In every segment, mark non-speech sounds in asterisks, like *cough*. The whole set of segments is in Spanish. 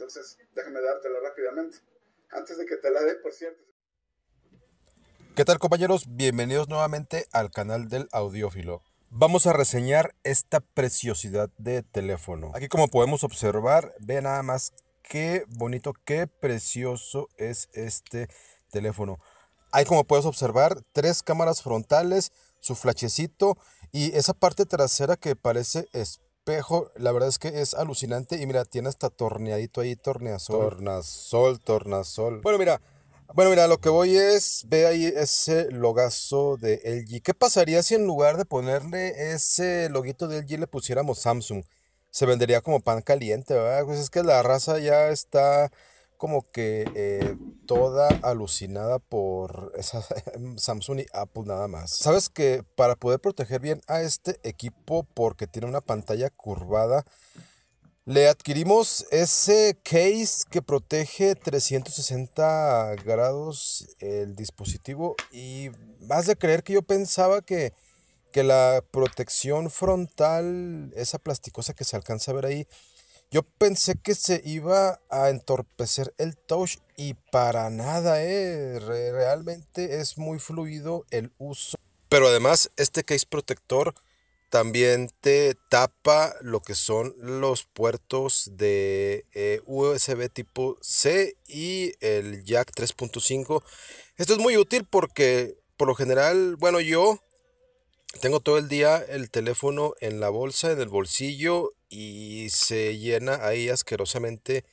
Entonces, déjame dártela rápidamente. Antes de que te la dé, por cierto. ¿Qué tal compañeros? Bienvenidos nuevamente al canal del audiófilo. Vamos a reseñar esta preciosidad de teléfono. Aquí como podemos observar, ve nada más qué bonito, qué precioso es este teléfono. Ahí como puedes observar, tres cámaras frontales, su flachecito y esa parte trasera que parece es la verdad es que es alucinante. Y mira, tiene hasta torneadito ahí, torneasol. Tornasol, tornasol. Bueno, mira. Bueno, mira, lo que voy es, ve ahí ese logazo de LG. ¿Qué pasaría si en lugar de ponerle ese loguito de LG le pusiéramos Samsung? Se vendería como pan caliente, ¿verdad? Pues es que la raza ya está como que eh, toda alucinada por esa *laughs* Samsung y Apple nada más. Sabes que para poder proteger bien a este equipo porque tiene una pantalla curvada, le adquirimos ese case que protege 360 grados el dispositivo y más de creer que yo pensaba que, que la protección frontal, esa plasticosa que se alcanza a ver ahí, yo pensé que se iba a entorpecer el touch y para nada, eh. realmente es muy fluido el uso. Pero además este case protector también te tapa lo que son los puertos de eh, USB tipo C y el jack 3.5. Esto es muy útil porque por lo general, bueno, yo tengo todo el día el teléfono en la bolsa, en el bolsillo y se llena ahí asquerosamente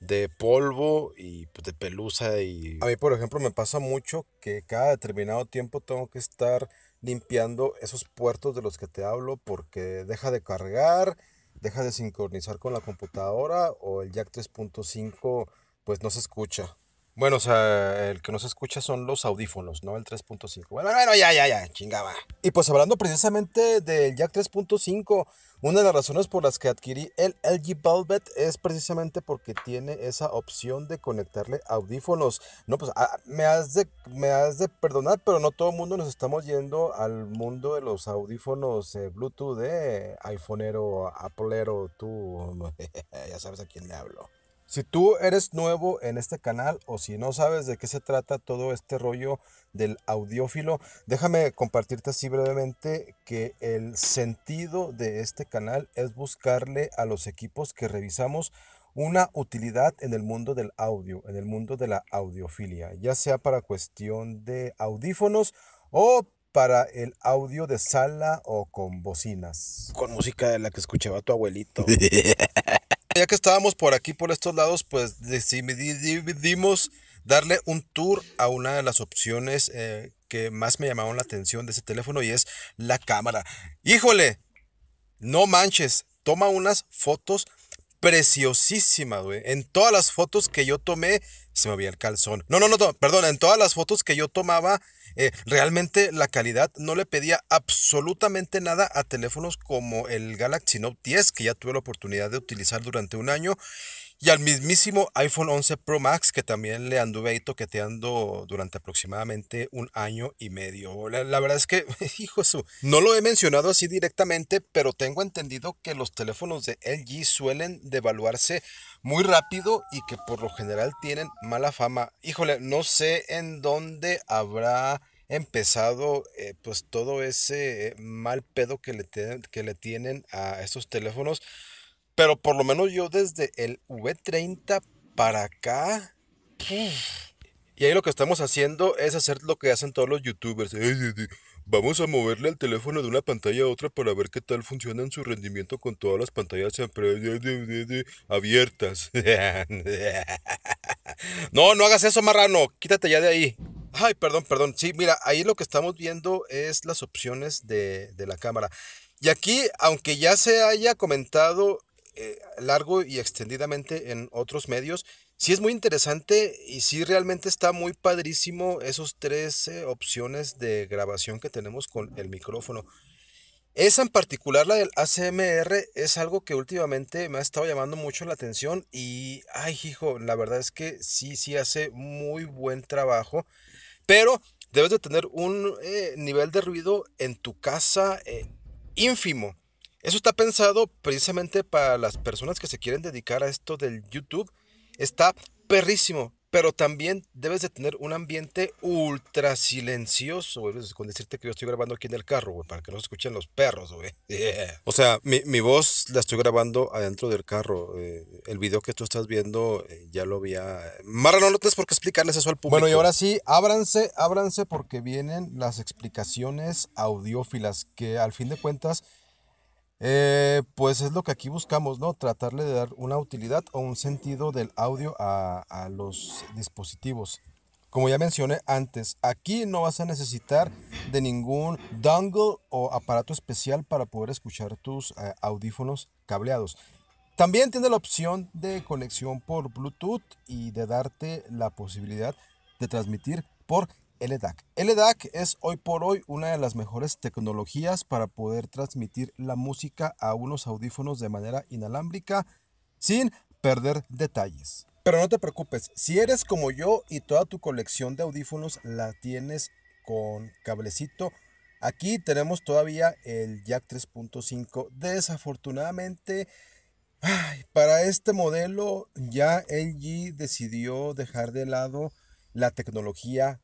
de polvo y pues, de pelusa y... A mí, por ejemplo, me pasa mucho que cada determinado tiempo tengo que estar limpiando esos puertos de los que te hablo porque deja de cargar, deja de sincronizar con la computadora o el jack 3.5 pues no se escucha. Bueno, o sea, el que nos escucha son los audífonos, ¿no? El 3.5. Bueno, bueno, ya, ya, ya, chingaba. Y pues hablando precisamente del Jack 3.5, una de las razones por las que adquirí el LG Velvet es precisamente porque tiene esa opción de conectarle audífonos. No, pues ah, me, has de, me has de perdonar, pero no todo el mundo nos estamos yendo al mundo de los audífonos eh, Bluetooth de iPhoneero, Appleero, tú, *laughs* ya sabes a quién le hablo. Si tú eres nuevo en este canal o si no sabes de qué se trata todo este rollo del audiófilo, déjame compartirte así brevemente que el sentido de este canal es buscarle a los equipos que revisamos una utilidad en el mundo del audio, en el mundo de la audiofilia, ya sea para cuestión de audífonos o para el audio de sala o con bocinas. Con música de la que escuchaba tu abuelito. *laughs* Ya que estábamos por aquí, por estos lados, pues decidimos darle un tour a una de las opciones eh, que más me llamaron la atención de ese teléfono y es la cámara. Híjole, no manches, toma unas fotos preciosísima, güey. En todas las fotos que yo tomé, se me el calzón. No, no, no, perdón, en todas las fotos que yo tomaba, eh, realmente la calidad no le pedía absolutamente nada a teléfonos como el Galaxy Note 10, que ya tuve la oportunidad de utilizar durante un año. Y al mismísimo iPhone 11 Pro Max, que también le anduve ahí toqueteando durante aproximadamente un año y medio. La, verdad es que, *laughs* hijo su, no lo he mencionado así directamente, pero tengo entendido que los teléfonos de LG suelen devaluarse muy rápido y que por lo general tienen mala fama. Híjole, no sé en dónde habrá empezado eh, pues todo ese eh, mal pedo que le, que le tienen a esos teléfonos pero por lo menos yo desde el V30 para acá. Y ahí lo que estamos haciendo es hacer lo que hacen todos los youtubers. Vamos a moverle el teléfono de una pantalla a otra para ver qué tal funciona en su rendimiento con todas las pantallas abiertas. *laughs* No, no hagas eso, marrano. Quítate ya de ahí. Ay, perdón, perdón. Sí, mira, ahí lo que estamos viendo es las opciones de, de la cámara. Y aquí, aunque ya se haya comentado eh, largo y extendidamente en otros medios. si es muy interesante y si realmente está muy padrísimo esos tres opciones de grabación que tenemos con el micrófono. Esa en particular, la del ACMR, es algo que últimamente me ha estado llamando mucho la atención y, ay, hijo, la verdad es que sí, sí hace muy buen trabajo, pero debes de tener un eh, nivel de ruido en tu casa eh, ínfimo eso está pensado precisamente para las personas que se quieren dedicar a esto del YouTube. Está perrísimo, pero también debes de tener un ambiente ultra silencioso, güey. Con decirte que yo estoy grabando aquí en el carro, para que no se escuchen los perros, güey. *laughs* O sea, mi, voz la estoy grabando adentro del carro. Eh, el video que tú estás viendo eh, ya lo había... Mara, no, no tienes por qué explicarles eso al público. Bueno, y ahora sí, ábranse, ábranse porque vienen las explicaciones audiófilas que al fin de cuentas eh, pues es lo que aquí buscamos, ¿no? Tratarle de dar una utilidad o un sentido del audio a, los dispositivos. Como ya mencioné antes, aquí no vas a necesitar de ningún dongle o aparato especial para poder escuchar tus eh, audífonos cableados. También tiene la opción de conexión por Bluetooth y de darte la posibilidad de transmitir por LDAC. LDAC es hoy por hoy una de las mejores tecnologías para poder transmitir la música a unos audífonos de manera inalámbrica sin perder detalles. Pero no te preocupes, si eres como yo y toda tu colección de audífonos la tienes con cablecito, aquí tenemos todavía el jack 3.5. Desafortunadamente, para este modelo ya LG decidió dejar de lado la tecnología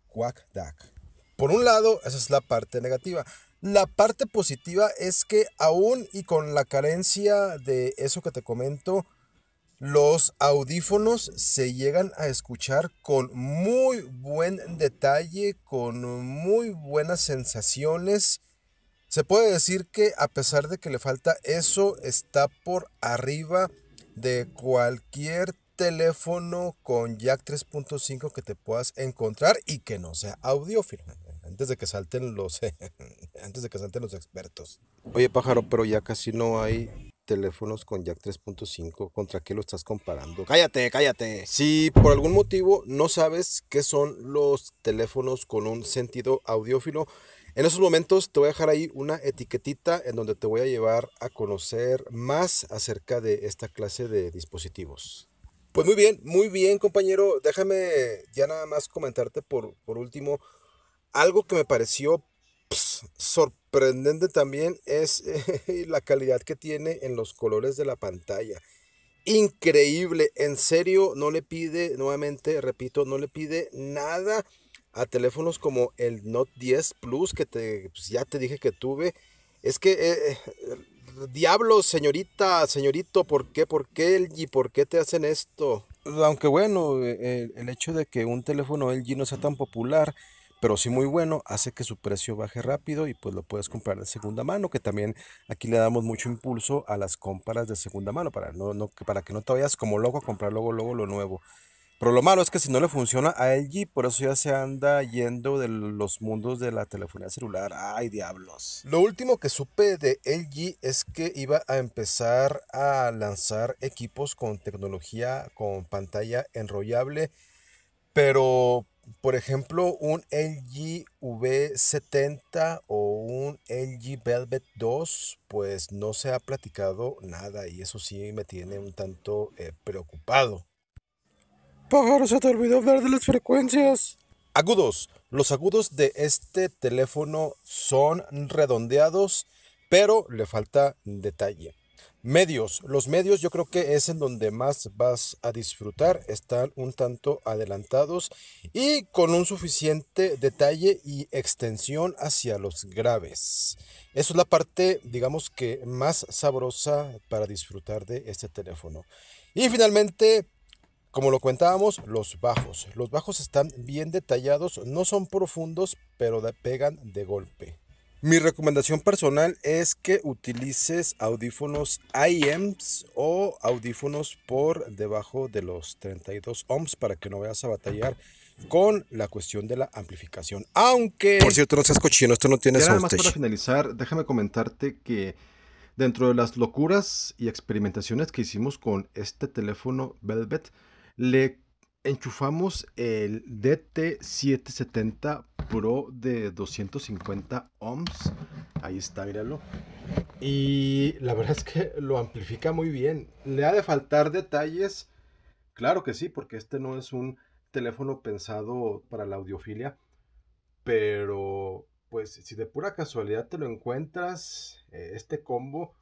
por un lado, esa es la parte negativa. La parte positiva es que aún y con la carencia de eso que te comento, los audífonos se llegan a escuchar con muy buen detalle, con muy buenas sensaciones. Se puede decir que a pesar de que le falta eso, está por arriba de cualquier teléfono con jack 3.5 que te puedas encontrar y que no sea audiófilo. Antes de que salten los *laughs* antes de que salten los expertos. Oye, pájaro, pero ya casi no hay teléfonos con jack 3.5, ¿contra qué lo estás comparando? Cállate, cállate. Si por algún motivo no sabes qué son los teléfonos con un sentido audiófilo, en esos momentos te voy a dejar ahí una etiquetita en donde te voy a llevar a conocer más acerca de esta clase de dispositivos. Pues muy bien, muy bien compañero. Déjame ya nada más comentarte por, por último algo que me pareció pues, sorprendente también es *laughs* eh, la calidad que tiene en los colores de la pantalla. Increíble, en serio, no le pide, nuevamente repito, no le pide nada a teléfonos como el Note 10 Plus que te, pues, ya te dije que tuve. Es que eh, eh, diablos, señorita, señorito, ¿por qué, por qué LG, por qué te hacen esto? Aunque bueno, eh, eh, el, hecho de que un teléfono LG no sea tan popular, pero sí muy bueno, hace que su precio baje rápido y pues lo puedes comprar de segunda mano, que también aquí le damos mucho impulso a las compras de segunda mano para, no, no, para que no te vayas como loco a comprar luego, luego lo nuevo. Pero lo malo es que si no le funciona a LG, por eso ya se anda yendo de los mundos de la telefonía celular. ¡Ay, diablos! Lo último que supe de LG es que iba a empezar a lanzar equipos con tecnología con pantalla enrollable. Pero, por ejemplo, un LG V70 o un LG Velvet 2, pues no se ha platicado nada y eso sí me tiene un tanto eh, preocupado. Pájaro, se te olvidó hablar de las frecuencias. Agudos. Los agudos de este teléfono son redondeados, pero le falta detalle. Medios. Los medios yo creo que es en donde más vas a disfrutar. Están un tanto adelantados y con un suficiente detalle y extensión hacia los graves. Eso es la parte, digamos que más sabrosa para disfrutar de este teléfono. Y finalmente, como lo contábamos, los bajos. Los bajos están bien detallados, no son profundos, pero pegan de golpe. Mi recomendación personal es que utilices audífonos IEMs o audífonos por debajo de los 32 ohms para que no vayas a batallar con la cuestión de la amplificación. Aunque... Por cierto, no seas cochino, esto no tiene Nada Además para finalizar, déjame comentarte que dentro de las locuras y experimentaciones que hicimos con este teléfono Velvet, le enchufamos el DT770 Pro de 250 ohms. Ahí está, míralo. Y la verdad es que lo amplifica muy bien. Le ha de faltar detalles. Claro que sí, porque este no es un teléfono pensado para la audiofilia. Pero, pues, si de pura casualidad te lo encuentras, eh, este combo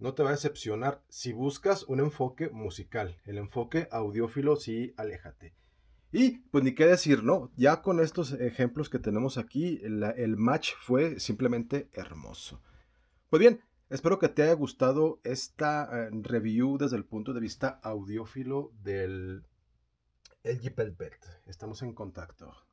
no te va a decepcionar. Si buscas un enfoque musical, el enfoque audiófilo, sí, aléjate. Y pues ni qué decir, ¿no? Ya con estos ejemplos que tenemos aquí, el, match fue simplemente hermoso. Pues bien, espero que te haya gustado esta eh, review desde el punto de vista audiófilo del LG Pelpet. Estamos en contacto.